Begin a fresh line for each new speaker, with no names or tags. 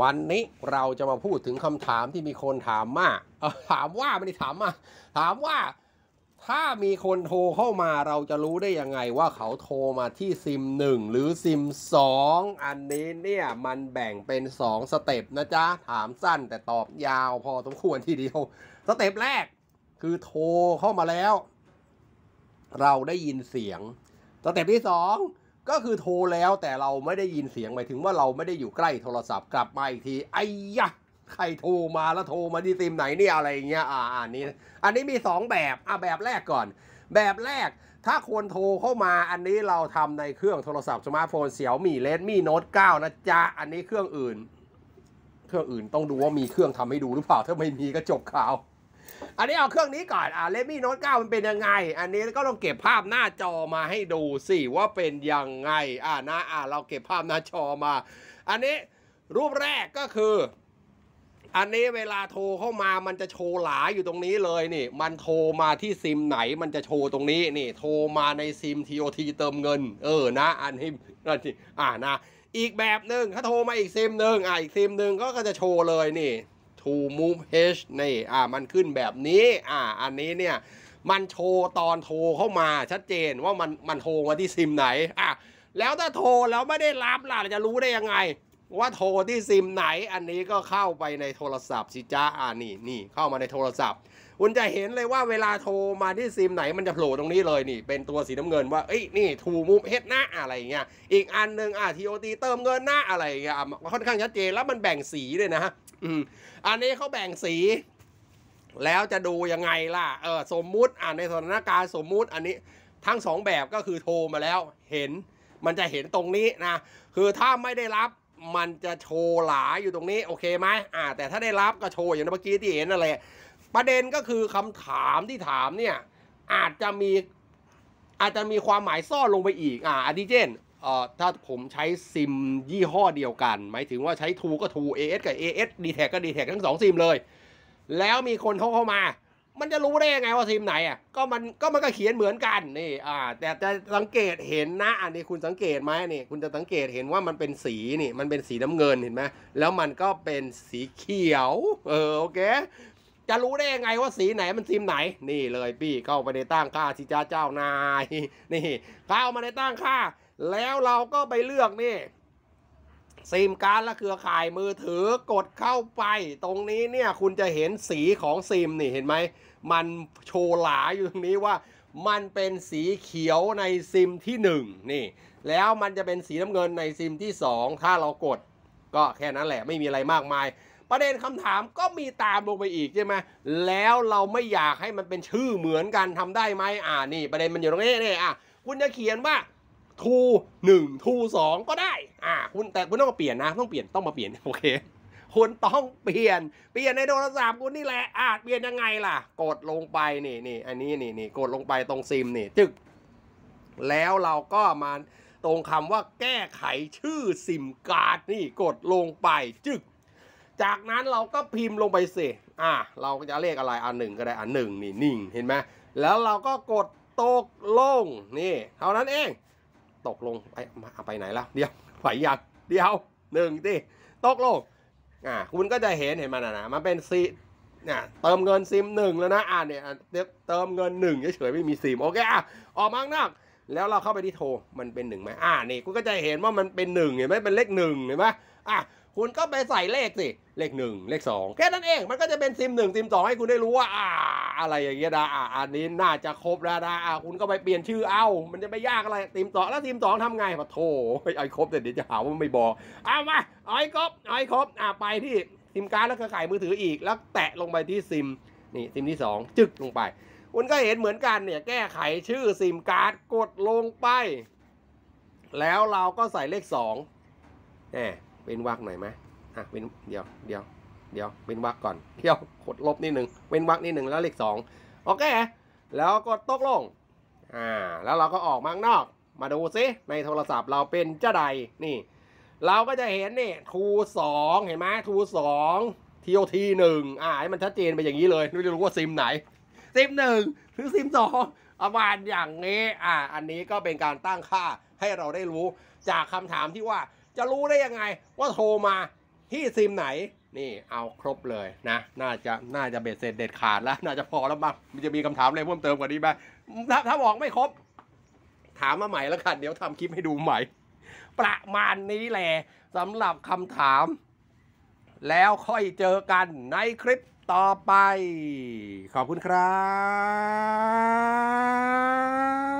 วันนี้เราจะมาพูดถึงคำถามที่มีคนถามมาก ถามว่าไม่ได้ถามมาถามว่า ถ้ามีคนโทรเข้ามาเราจะรู้ได้ยังไงว่าเขาโทรมาที่ซิมหนึ่งหรือซิมสองอันนี้เนี่ยมันแบ่งเป็นสองสเต็ปนะจ๊ะ ถามสั้นแต่ตอบยาวพอสมควรทีเดียวสเต็ปแรกคือโทรเข้ามาแล้ว เราได้ยินเสียง สเต็ปที่สองก็คือโทรแล้วแต่เราไม่ได้ยินเสียงหมายถึงว่าเราไม่ได้อยู่ใกล้โทรศัพท์กลับมาอีกทีไอ้ยะใครโทรมาแล้วโทรมาที่ซิมไหนเนี่ยอะไรเงี้ยอ่าอันนี้อันนี้มี2แบบอ่ะแบบแรกก่อน แบบแรกถ้าคนโทรเข้ามาอันนี้เราทำในเครื่องโทรศัพท์สมาร์ทโฟนเสี่ยวมี่เลดมี่โน้ตเก้านะจ๊ะ อันนี้เครื่องอื่น เครื่องอื่นต้องดูว่ามีเครื่องทำให้ดูหรือเปล่าถ้าไม่มีก็จบข่าวอันนี้เอาเครื่องนี้ก่อนอ่าเลมี่โน้ตเก้ามันเป็นยังไง อันนี้ก็ต้องเก็บภาพหน้าจอมาให้ดูสิ ว่าเป็นยังไงอ่านะอ่าเราเก็บภาพหน้าจอมา อันนี้รูปแรกก็คือ อันนี้เวลาโทรเข้ามามันจะโชว์หลาอยู่ตรงนี้เลยนี่ มันโทรมาที่ซิมไหน มันจะโชว์ตรงนี้นี่ โทรมาในซิม TOT เติมเงิน เออนะ อันนี้นั่นสิอ่านะ อีกแบบหนึ่งถ้าโทรมาอีกซิมหนึ่งอ่าอีกซิมหนึ่งก็จะโชว์เลยนี่ to move h นี่อ่ามันขึ้นแบบนี้อ่าอันนี้เนี่ย มันโชว์ตอนโทรเข้ามาชัดเจนว่ามันมันโทรมาที่ซิมไหนอ่ะแล้วถ้าโทรแล้วไม่ได้รับล่ะจะรู้ได้ยังไง ว่าโทรที่ซิมไหนอันนี้ก็เข้าไปในโทรศัพท์สิจ้าอ่านี่นี่เข้ามาในโทรศัพท์คุณจะเห็นเลยว่าเวลาโทรมาที่ซิมไหนมันจะโผล่ตรงนี้เลยนี่เป็นตัวสีน้ำเงินว่าเอ้ยนี่ทูมูฟเฮดดนะอะไรเงี้ย อีกอันหนึ่งอ่ะทีโอตีเติมเงินนะอะไรเงี้ยค่อนข้างชัดเจนแล้วมันแบ่งสีด้วยนะอันนี้เขาแบ่งสี แล้วจะดูยังไงล่ะเออสมมุติอ่าในสถานการณ์สมมุติอันนี้ทั้งสองแบบก็คือโทรมาแล้วเห็นมันจะเห็นตรงนี้นะ คือถ้าไม่ได้รับมันจะโชว์หลาอยู่ตรงนี้ โอเคไหมอ่าแต่ถ้าได้รับก็โชว์อย่างเมื่อกี้ที่เห็นนั่นแหละประเด็นก็คือคำถามที่ถามเนี่ยอาจจะมีอาจจะมีความหมายซ่อนลงไปอีกอ่าอดีเจนถ้าผมใช้ซิมยี่ห้อเดียวกัน หมายถึงว่าใช้ทูก็ทูเอสกับ AS d t แทก็ d t แททั้งสองซิมเลย แล้วมีคนเขาเข้ามา มันจะรู้ได้ยังไงว่าซิมไหนอ่ะก็มันก็มันก็เขียนเหมือนกันนี่อ่าแต่จะสังเกตเห็นนะ อันนี้คุณสังเกตไหมนี่คุณจะสังเกตเห็นว่ามันเป็นสีนี่มันเป็นสีน้ำเงินเห็นไหมแล้วมันก็เป็นสีเขียวเออโอเคจะรู้ได้ยังไงว่าสีไหนมันซิมไหน นี่เลยพี่เข้าไปในตั้งค่าสิจ้าเจ้านายนี่เข้ามาในตั้งค่าแล้วเราก็ไปเลือกนี่ซิมการ์ดและเครือข่ายมือถือกดเข้าไป ตรงนี้เนี่ยคุณจะเห็นสีของซิมนี่เห็นไหมมันโชว์หลาอยู่ตรงนี้ว่ามันเป็นสีเขียวในซิมที่1นี่แล้วมันจะเป็นสีน้ำเงินในซิมที่ 2 ถ้าเรากด ก็แค่นั้นแหละไม่มีอะไรมากมาย ประเด็นคำถามก็มีตามลงไปอีกใช่ไหมแล้วเราไม่อยากให้มันเป็นชื่อเหมือนกันทำได้ไหมอ่านี่ ประเด็นมันอยู่ตรงนี้นี่อ่ะคุณจะเขียนว่าทูหนึ่งทูสองก็ได้ อ่าคุณแต่คุณต้องมาเปลี่ยนนะ ต้องเปลี่ยนต้องมาเปลี่ยน โอเคคุณต้องเปลี่ยน เปลี่ยนในโทรศัพท์คุณนี่แหละอาจเปลี่ยนยังไงล่ะ กดลงไปนี่นี่อันนี้นี่นี่กดลงไปตรงซิมนี่ จึกแล้วเราก็มาตรงคำว่าแก้ไขชื่อซิมการ์ดนี่กดลงไปจึกจากนั้นเราก็พิมพ์ลงไปสิอ่าเราจะเลขอะไรอันหนึ่งก็ได้อันหนึ่งนี่นิ่งเห็นไหมแล้วเราก็กดตกลง นี่ เท่านั้นเองตกลงไปไปไหนแล้วเดี๋ยวไหวยังเดี๋ยวหนึ่งที่ตกลงอ่าคุณก็จะเห็นเห็นมันนะมันเป็นซีเนี่ยเติมเงินซิมหนึ่งแล้วนะอ่าเนี่ยเติมเงินหนึ่งเฉยๆไม่มีซิมโอเคอ่ะออกมากนักแล้วเราเข้าไปที่โทรมันเป็นหนึ่งไหมอ่านี่คุณก็จะเห็นว่ามันเป็นหนึ่งเห็นไหมเป็นเลขหนึ่งเห็นไหมอ่ะคุณก็ไปใส่เลขสิเลขหนึ่งเลขสองแค่นั้นเองมันก็จะเป็นซิมหนึ่งซิมสองให้คุณได้รู้ว่าอ่าอะไรอย่างเงี้ยนะอ่าอันนี้น่าจะครบแล้วนะอ่าคุณก็ไปเปลี่ยนชื่อเอา มันจะไม่ยากอะไรทีมสองแล้วทีมสองทำไงปะโถ ไอ้ครบเดี๋ยวจะหาว่าไม่บอกอ่ามาไอ้ครบไอ้ครบอ่าไปที่ซิมการ์ดแล้วก็ขายมือถืออีกแล้วแตะลงไปที่ซิม นี่ซิมที่2จึกลงไป คุณก็เห็นเหมือนกันเนี่ยแก้ไขชื่อซิมการ์ดกดลงไป แล้วเราก็ใส่เลข2องเนี่ยเป็นวักหน่อยไหมอ่ะเป็นเดี๋ยวเดี๋ยวเดี๋ยวเว้นวักก่อนเดี๋ยวกดลบนิดหนึ่งเว้นวักนิดหนึ่งแล้วเลขสองโอเค แล้วกดตกลง อ่า แล้วเราก็ออกมาางนอก มาดูซิ ในโทรศัพท์เราเป็นเจ้าใดนี่ เราก็จะเห็นนี่ทูสองเห็นไหมทูสองทีโอทีหนึ่งอ่าให้มันชัดเจนไปอย่างนี้เลยไม่รู้ว่าซิมไหน ซิมหนึ่งหรือซิมสองประมาณอย่างนี้ อ่าอันนี้ก็เป็นการตั้งค่าให้เราได้รู้จากคำถามที่ว่าจะรู้ได้ยังไงว่าโทรมาที่ซิมไหนนี่ เอาครบเลยนะ น่าจะน่าจะเบ็ดเสร็จเด็ดขาดแล้ว น่าจะพอแล้วบ้างมันจะมีคำถามอะไรเพิ่มเติมกว่านี้ไหมถ้าถ้าบอกไม่ครบ ถามมาใหม่แล้วกัน เดี๋ยวทำคลิปให้ดูใหม่ ประมาณนี้แหละ สำหรับคำถาม แล้วค่อยเจอกันในคลิปต่อไป ขอบคุณครับ